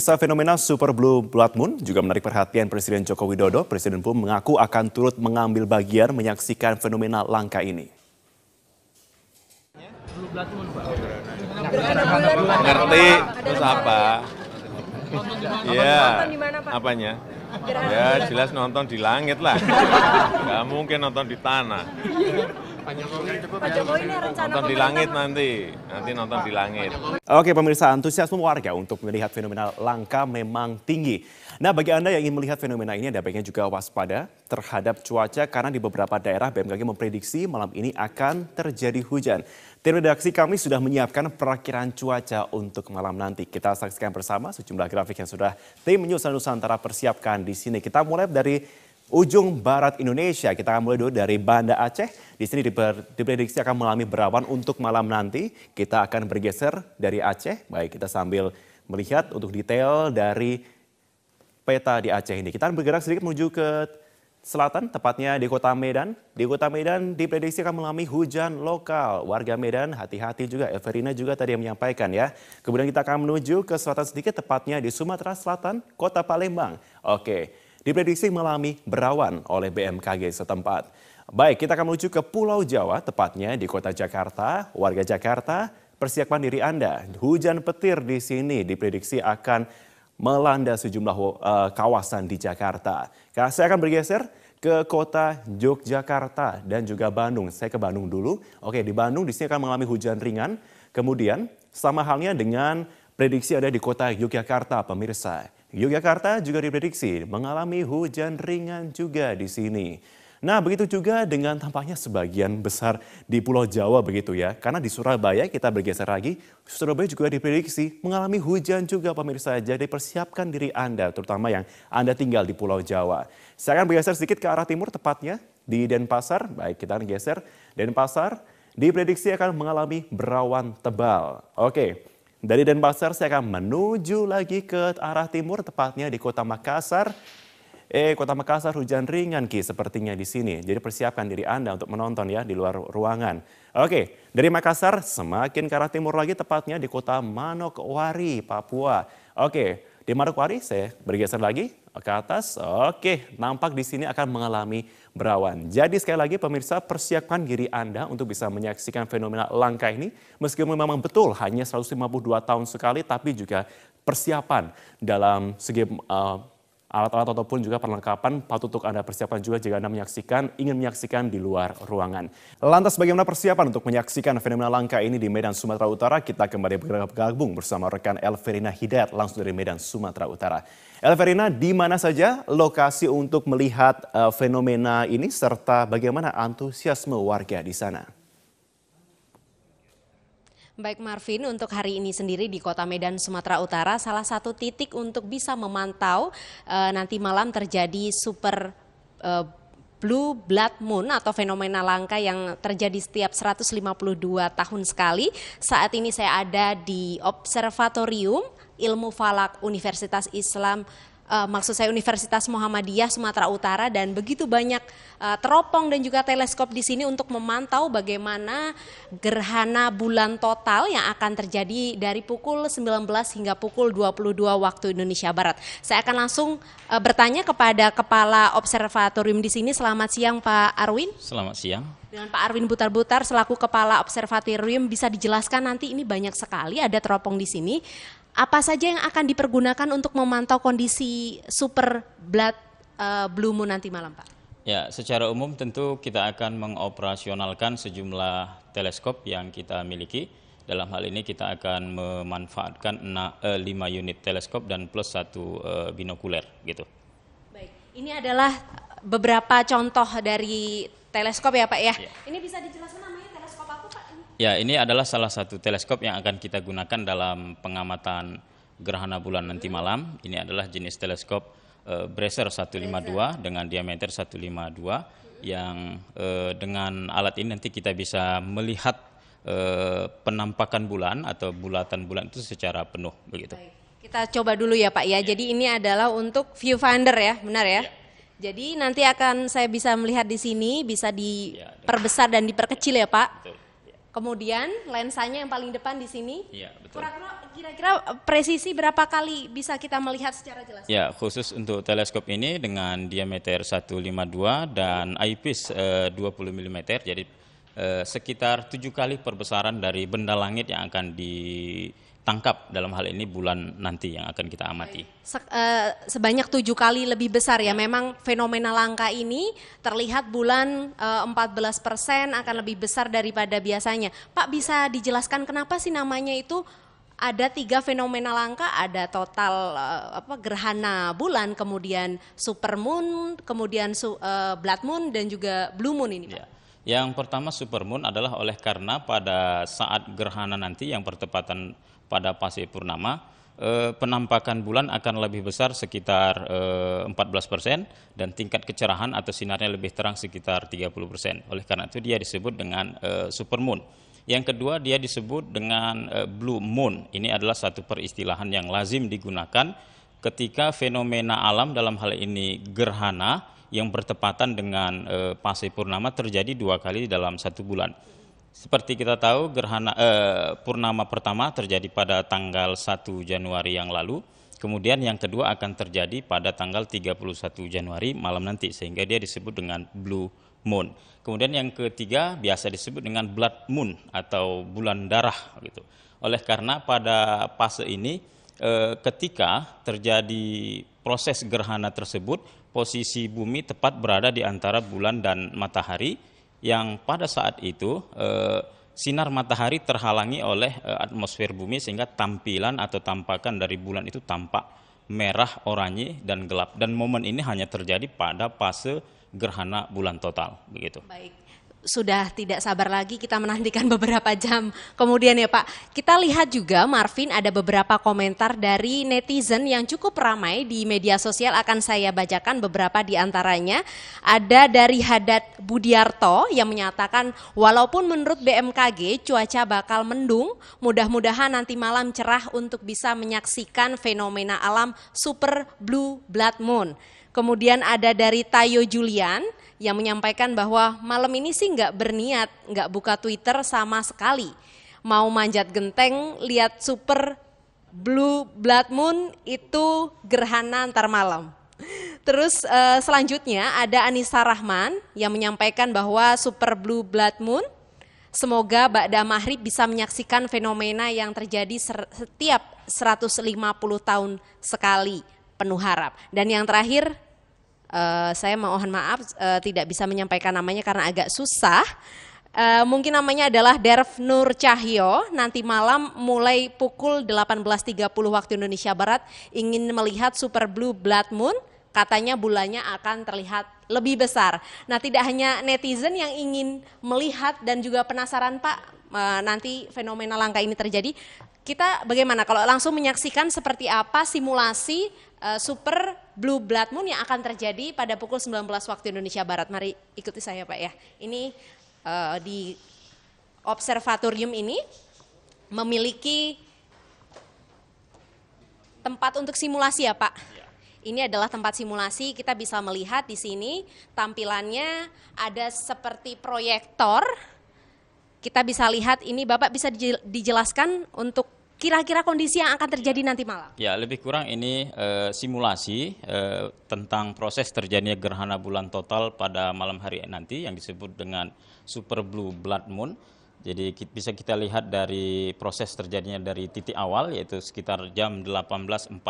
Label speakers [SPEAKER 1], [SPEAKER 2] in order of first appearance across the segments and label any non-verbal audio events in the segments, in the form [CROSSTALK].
[SPEAKER 1] Kisah fenomena Super Blue Blood Moon juga menarik perhatian Presiden Joko Widodo. Presiden pun mengaku akan turut mengambil bagian menyaksikan fenomena langka ini. Ngerti, terus apa? Iya, apanya? Ya jelas nonton di langit lah. Gak mungkin nonton di tanah.
[SPEAKER 2] Pak ya. ini rencana
[SPEAKER 3] nonton di langit
[SPEAKER 1] nanti, nanti nonton di langit. Oke pemirsa, antusiasme warga untuk melihat fenomena langka memang tinggi. Nah bagi Anda yang ingin melihat fenomena ini, Anda baiknya juga waspada terhadap cuaca karena di beberapa daerah BMKG memprediksi malam ini akan terjadi hujan. Tim redaksi kami sudah menyiapkan perakiran cuaca untuk malam nanti. Kita saksikan bersama sejumlah grafik yang sudah tim News Nusantara persiapkan di sini. Kita mulai dari ujung barat Indonesia. Kita akan mulai dulu dari Banda Aceh. Di sini diprediksi akan mengalami berawan untuk malam nanti. Kita akan bergeser dari Aceh. Baik, kita sambil melihat untuk detail dari peta di Aceh ini. Kita akan bergerak sedikit menuju ke selatan, tepatnya di kota Medan. Di kota Medan diprediksi akan mengalami hujan lokal. Warga Medan hati-hati juga, Everina juga tadi yang menyampaikan ya. Kemudian kita akan menuju ke selatan sedikit, tepatnya di Sumatera Selatan, kota Palembang. Oke, diprediksi mengalami berawan oleh BMKG setempat. Baik, kita akan menuju ke Pulau Jawa, tepatnya di kota Jakarta. Warga Jakarta, persiapkan diri Anda. Hujan petir di sini diprediksi akan melanda sejumlah uh, kawasan di Jakarta. Saya akan bergeser ke kota Yogyakarta dan juga Bandung. Saya ke Bandung dulu. Oke, di Bandung di sini akan mengalami hujan ringan. Kemudian sama halnya dengan prediksi ada di kota Yogyakarta, pemirsa. Yogyakarta juga diprediksi mengalami hujan ringan juga di sini. Nah, begitu juga dengan tampaknya sebagian besar di Pulau Jawa begitu ya. Karena di Surabaya kita bergeser lagi, Surabaya juga diprediksi mengalami hujan juga pemirsa. Jadi persiapkan diri Anda, terutama yang Anda tinggal di Pulau Jawa. Saya akan bergeser sedikit ke arah timur tepatnya di Denpasar. Baik, kita akan geser. Denpasar diprediksi akan mengalami berawan tebal. Oke, dari Denpasar saya akan menuju lagi ke arah timur, tepatnya di kota Makassar. Eh, kota Makassar hujan ringan Ki sepertinya di sini. Jadi persiapkan diri Anda untuk menonton ya di luar ruangan. Oke, dari Makassar semakin ke arah timur lagi tepatnya di kota Manokwari, Papua. Oke, di Manokwari saya bergeser lagi eh, ke atas. Oke, nampak di sini akan mengalami berawan. Jadi sekali lagi pemirsa persiapkan diri Anda untuk bisa menyaksikan fenomena langka ini. Meskipun memang betul hanya 152 tahun sekali tapi juga persiapan dalam segi uh, alat-alat ataupun juga perlengkapan patut untuk Anda persiapkan juga jika Anda menyaksikan, ingin menyaksikan di luar ruangan. Lantas bagaimana persiapan untuk menyaksikan fenomena langka ini di Medan Sumatera Utara? Kita kembali bergabung bersama rekan Elverina Hidayat langsung dari Medan Sumatera Utara. Elverina, di mana saja lokasi untuk melihat uh, fenomena ini serta bagaimana antusiasme warga di sana?
[SPEAKER 2] Baik Marvin, untuk hari ini sendiri di Kota Medan, Sumatera Utara, salah satu titik untuk bisa memantau e, nanti malam terjadi super e, Blue Blood Moon atau fenomena langka yang terjadi setiap 152 tahun sekali. Saat ini saya ada di Observatorium Ilmu Falak Universitas Islam uh, maksud saya Universitas Muhammadiyah Sumatera Utara dan begitu banyak uh, teropong dan juga teleskop di sini untuk memantau bagaimana gerhana bulan total yang akan terjadi dari pukul 19 hingga pukul 22 waktu Indonesia Barat. Saya akan langsung uh, bertanya kepada Kepala Observatorium di sini. Selamat siang Pak Arwin.
[SPEAKER 3] Selamat siang.
[SPEAKER 2] Dengan Pak Arwin Butar-Butar selaku Kepala Observatorium bisa dijelaskan nanti ini banyak sekali ada teropong di sini apa saja yang akan dipergunakan untuk memantau kondisi super blood uh, blue moon nanti malam Pak?
[SPEAKER 3] Ya, secara umum tentu kita akan mengoperasionalkan sejumlah teleskop yang kita miliki. Dalam hal ini kita akan memanfaatkan 5 eh, unit teleskop dan plus satu eh, binokuler gitu.
[SPEAKER 2] Baik, ini adalah beberapa contoh dari teleskop ya Pak ya. ya. Ini bisa dijelaskan
[SPEAKER 3] Ya, ini adalah salah satu teleskop yang akan kita gunakan dalam pengamatan gerhana bulan nanti malam. Ini adalah jenis teleskop uh, Bracer 152 dengan diameter 152 yang uh, dengan alat ini nanti kita bisa melihat uh, penampakan bulan atau bulatan bulan itu secara penuh begitu.
[SPEAKER 2] Kita coba dulu ya Pak ya. ya. Jadi ini adalah untuk viewfinder ya, benar ya? ya. Jadi nanti akan saya bisa melihat di sini, bisa ya, diperbesar dan diperkecil ya Pak. Betul. Kemudian lensanya yang paling depan di sini. Iya, betul. Kira-kira eh, presisi berapa kali bisa kita melihat secara jelas?
[SPEAKER 3] Ya, khusus untuk teleskop ini dengan diameter 152 dan eyepiece eh, 20 mm. Jadi eh, sekitar tujuh kali perbesaran dari benda langit yang akan di tangkap dalam hal ini bulan nanti yang akan kita amati.
[SPEAKER 2] Se uh, eh, sebanyak tujuh kali lebih besar ya. ya. Memang fenomena langka ini terlihat bulan uh, eh, 14 persen akan lebih besar daripada biasanya. Pak bisa dijelaskan kenapa sih namanya itu ada tiga fenomena langka, ada total uh, apa gerhana bulan, kemudian supermoon, kemudian su, uh, blood moon dan juga blue moon ini, Pak. Yeah.
[SPEAKER 3] Yang pertama supermoon adalah oleh karena pada saat gerhana nanti yang bertepatan pada fase purnama eh, penampakan bulan akan lebih besar sekitar 14 eh, persen dan tingkat kecerahan atau sinarnya lebih terang sekitar 30%. persen Oleh karena itu dia disebut dengan eh, supermoon. Yang kedua dia disebut dengan blue moon. Ini adalah satu peristilahan yang lazim digunakan ketika fenomena alam dalam hal ini gerhana yang bertepatan dengan e, eh, fase purnama terjadi dua kali dalam satu bulan. Seperti kita tahu gerhana e, purnama pertama terjadi pada tanggal 1 Januari yang lalu, kemudian yang kedua akan terjadi pada tanggal 31 Januari malam nanti sehingga dia disebut dengan blue moon. Kemudian yang ketiga biasa disebut dengan blood moon atau bulan darah gitu. Oleh karena pada fase ini eh, ketika terjadi proses gerhana tersebut posisi bumi tepat berada di antara bulan dan matahari yang pada saat itu e, sinar matahari terhalangi oleh e, atmosfer bumi sehingga tampilan atau tampakan dari bulan itu tampak merah, oranye dan gelap dan momen ini hanya terjadi pada fase gerhana bulan total begitu. Baik
[SPEAKER 2] sudah tidak sabar lagi kita menantikan [LAUGHS] beberapa jam. Kemudian ya Pak, kita lihat juga Marvin ada beberapa komentar dari netizen yang cukup ramai di media sosial akan saya bacakan beberapa di antaranya. Ada dari Hadat Budiarto yang menyatakan walaupun menurut BMKG cuaca bakal mendung, mudah-mudahan nanti malam cerah untuk bisa menyaksikan fenomena alam super blue blood moon. Kemudian ada dari Tayo Julian yang menyampaikan bahwa malam ini sih nggak berniat, nggak buka Twitter sama sekali. Mau manjat genteng, lihat super blue blood moon itu gerhana antar malam. Terus uh, selanjutnya ada Anissa Rahman yang menyampaikan bahwa super blue blood moon Semoga Ba'da Mahrib bisa menyaksikan fenomena yang terjadi setiap 150 tahun sekali penuh harap. Dan yang terakhir Eh, saya mohon maaf uh, tidak bisa menyampaikan namanya karena agak susah. Uh, mungkin namanya adalah Derf Nur Cahyo. Nanti malam mulai pukul 18.30 waktu Indonesia Barat ingin melihat Super Blue Blood Moon. Katanya bulannya akan terlihat lebih besar. Nah, tidak hanya netizen yang ingin melihat dan juga penasaran, Pak, uh, nanti fenomena langka ini terjadi. Kita bagaimana kalau langsung menyaksikan seperti apa simulasi uh, Super Blue Blood Moon yang akan terjadi pada pukul 19 waktu Indonesia Barat. Mari ikuti saya Pak ya. Ini uh, di observatorium ini memiliki tempat untuk simulasi ya Pak. Iya. Ini adalah tempat simulasi, kita bisa melihat di sini tampilannya ada seperti proyektor. Kita bisa lihat ini Bapak bisa dijelaskan untuk kira-kira kondisi yang akan terjadi nanti malam?
[SPEAKER 3] Ya, lebih kurang ini e, simulasi e, tentang proses terjadinya gerhana bulan total pada malam hari nanti yang disebut dengan super blue blood moon. Jadi kita, bisa kita lihat dari proses terjadinya dari titik awal yaitu sekitar jam 18.48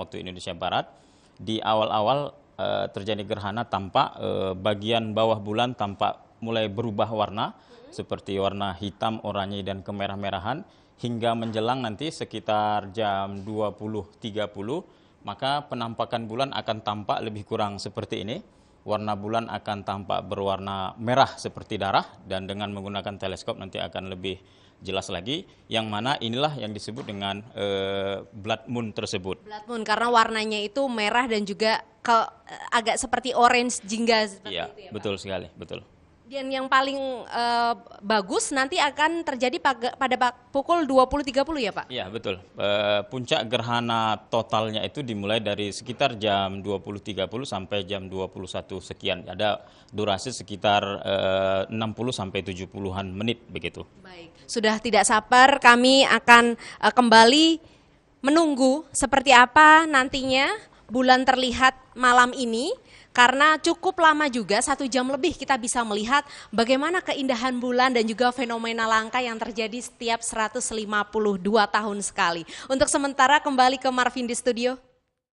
[SPEAKER 3] waktu Indonesia Barat. Di awal-awal e, terjadi gerhana tampak e, bagian bawah bulan tampak mulai berubah warna seperti warna hitam, oranye dan kemerah-merahan hingga menjelang nanti sekitar jam 20.30 maka penampakan bulan akan tampak lebih kurang seperti ini. Warna bulan akan tampak berwarna merah seperti darah dan dengan menggunakan teleskop nanti akan lebih jelas lagi yang mana inilah yang disebut dengan e, blood moon tersebut.
[SPEAKER 2] Blood moon karena warnanya itu merah dan juga ke, eh, agak seperti orange jingga seperti
[SPEAKER 3] ya, itu ya. Pak? betul sekali, betul.
[SPEAKER 2] Dan yang paling uh, bagus nanti akan terjadi pada, pada pukul 20.30 ya Pak?
[SPEAKER 3] Iya betul. Uh, puncak gerhana totalnya itu dimulai dari sekitar jam 20.30 sampai jam 21 sekian. Ada durasi sekitar eh, uh, 60 sampai 70-an menit begitu.
[SPEAKER 2] Baik, sudah tidak sabar kami akan uh, kembali menunggu seperti apa nantinya bulan terlihat malam ini karena cukup lama juga satu jam lebih kita bisa melihat bagaimana keindahan bulan dan juga fenomena langka yang terjadi setiap 152 tahun sekali. Untuk sementara kembali ke Marvin di studio.